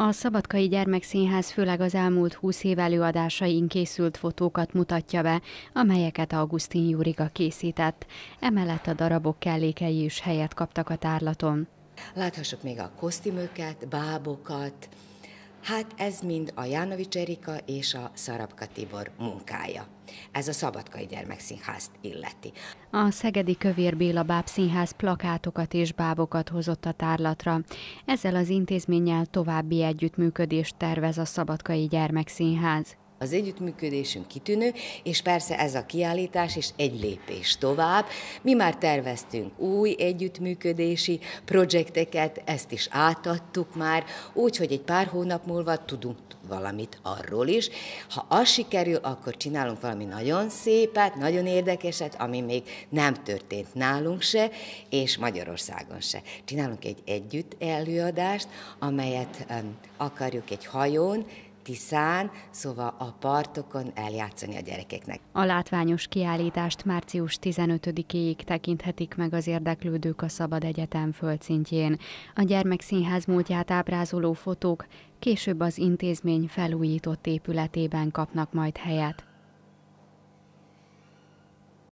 A Szabadkai Gyermekszínház főleg az elmúlt 20 év előadásain készült fotókat mutatja be, amelyeket Augustin Juriga készített. Emellett a darabok kellékei is helyet kaptak a tárlaton. Láthassuk még a kosztümöket, bábokat, Hát ez mind a Jánovics Erika és a Szarabka Tibor munkája. Ez a Szabadkai Gyermekszínházt illeti. A Szegedi Kövér Béla Színház plakátokat és bábokat hozott a tárlatra. Ezzel az intézménnyel további együttműködést tervez a Szabadkai Gyermekszínház. Az együttműködésünk kitűnő, és persze ez a kiállítás is egy lépés tovább. Mi már terveztünk új együttműködési projekteket, ezt is átadtuk már, úgyhogy egy pár hónap múlva tudunk valamit arról is. Ha az sikerül, akkor csinálunk valami nagyon szépet, nagyon érdekeset, ami még nem történt nálunk se, és Magyarországon se. Csinálunk egy együtt előadást, amelyet akarjuk egy hajón, Tiszán, szóval a partokon eljátszani a gyerekeknek. A látványos kiállítást március 15-éig tekinthetik meg az érdeklődők a Szabad Egyetem földszintjén. A gyermekszínház múltját ábrázoló fotók később az intézmény felújított épületében kapnak majd helyet.